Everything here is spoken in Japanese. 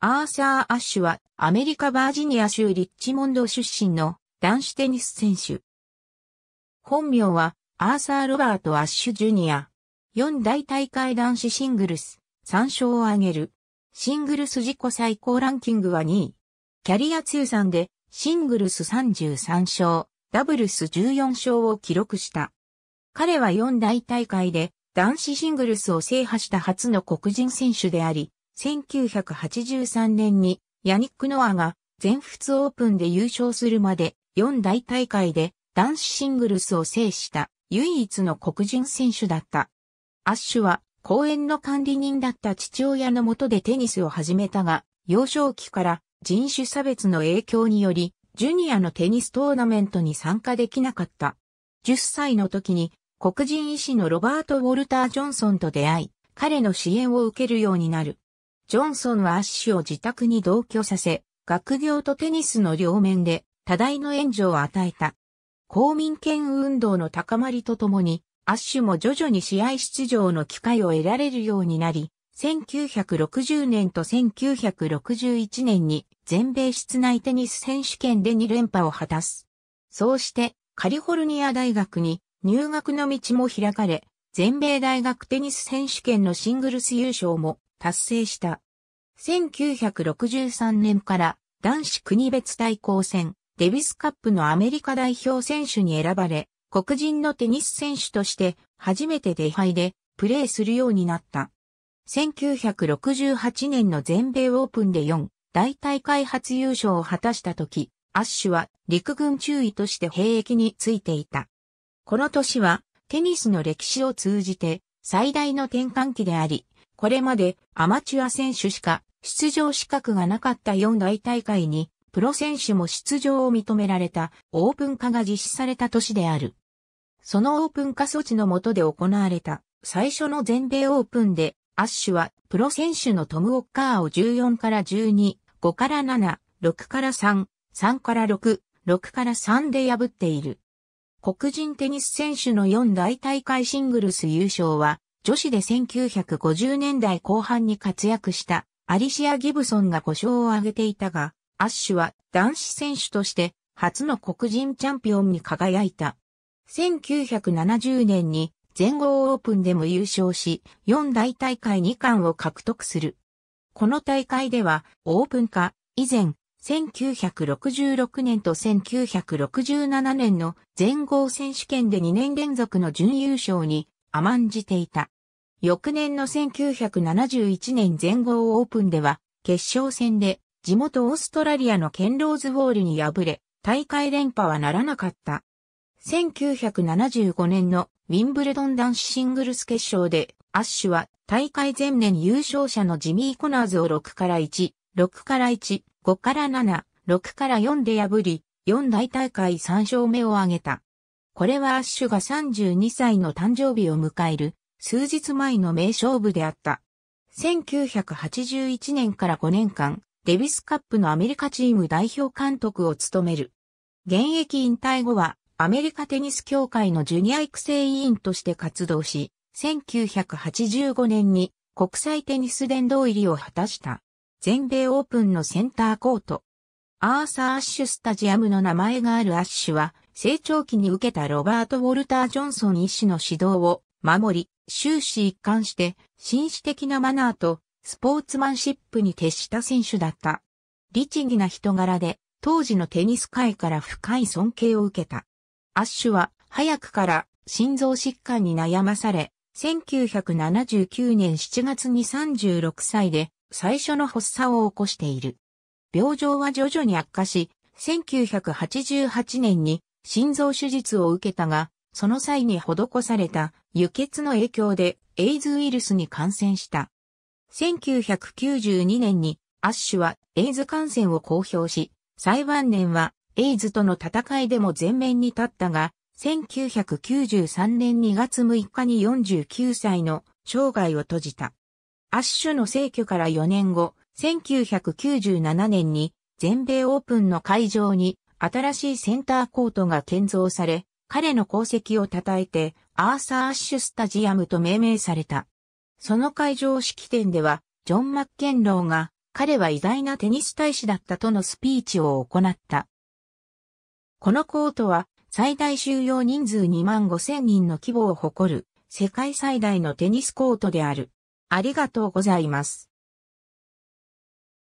アーサー・アッシュはアメリカ・バージニア州リッチモンド出身の男子テニス選手。本名はアーサー・ロバート・アッシュ・ジュニア。四大大会男子シングルス3勝を挙げる。シングルス自己最高ランキングは2位。キャリア通算でシングルス33勝、ダブルス14勝を記録した。彼は四大大会で男子シングルスを制覇した初の黒人選手であり、1983年にヤニック・ノアが全仏オープンで優勝するまで4大大会で男子シングルスを制した唯一の黒人選手だった。アッシュは公園の管理人だった父親のもとでテニスを始めたが、幼少期から人種差別の影響により、ジュニアのテニストーナメントに参加できなかった。10歳の時に黒人医師のロバート・ウォルター・ジョンソンと出会い、彼の支援を受けるようになる。ジョンソンはアッシュを自宅に同居させ、学業とテニスの両面で多大の援助を与えた。公民権運動の高まりとともに、アッシュも徐々に試合出場の機会を得られるようになり、1960年と1961年に全米室内テニス選手権で2連覇を果たす。そうしてカリフォルニア大学に入学の道も開かれ、全米大学テニス選手権のシングルス優勝も達成した。1963年から男子国別対抗戦、デビスカップのアメリカ代表選手に選ばれ、黒人のテニス選手として初めて出敗でプレーするようになった。1968年の全米オープンで4大大会初優勝を果たした時、アッシュは陸軍中尉として兵役についていた。この年はテニスの歴史を通じて最大の転換期であり、これまでアマチュア選手しか出場資格がなかった4大大会に、プロ選手も出場を認められたオープン化が実施された年である。そのオープン化措置の下で行われた最初の全米オープンで、アッシュはプロ選手のトム・オッカーを14から12、5から7、6から3、3から6、6から3で破っている。黒人テニス選手の4大大会シングルス優勝は、女子で1950年代後半に活躍したアリシア・ギブソンが5勝を挙げていたが、アッシュは男子選手として初の黒人チャンピオンに輝いた。1970年に全豪オープンでも優勝し、4大大会2冠を獲得する。この大会ではオープン化以前、1966年と1967年の全豪選手権で2年連続の準優勝に甘んじていた。翌年の1971年全豪オープンでは、決勝戦で地元オーストラリアのケンローズウォールに敗れ、大会連覇はならなかった。1975年のウィンブルドン男子シングルス決勝で、アッシュは大会前年優勝者のジミー・コナーズを6から1、6から1、5から7、6から4で破り、4大大会3勝目を挙げた。これはアッシュが32歳の誕生日を迎える数日前の名勝負であった。1981年から5年間、デビスカップのアメリカチーム代表監督を務める。現役引退後は、アメリカテニス協会のジュニア育成委員として活動し、1985年に国際テニス殿堂入りを果たした。全米オープンのセンターコート。アーサー・アッシュスタジアムの名前があるアッシュは、成長期に受けたロバート・ウォルター・ジョンソン医師の指導を守り、終始一貫して、紳士的なマナーと、スポーツマンシップに徹した選手だった。律儀な人柄で、当時のテニス界から深い尊敬を受けた。アッシュは、早くから心臓疾患に悩まされ、1979年7月に36歳で最初の発作を起こしている。病状は徐々に悪化し、1988年に心臓手術を受けたが、その際に施された輸血の影響でエイズウイルスに感染した。1992年にアッシュはエイズ感染を公表し、最晩年はエイズとの戦いでも前面に立ったが、1993年2月6日に49歳の生涯を閉じた。アッシュの逝去から4年後、1997年に全米オープンの会場に新しいセンターコートが建造され、彼の功績を称えて、アーサー・アッシュ・スタジアムと命名された。その会場式典では、ジョン・マッケンローが、彼は偉大なテニス大使だったとのスピーチを行った。このコートは、最大収容人数2万5千人の規模を誇る、世界最大のテニスコートである。ありがとうございます。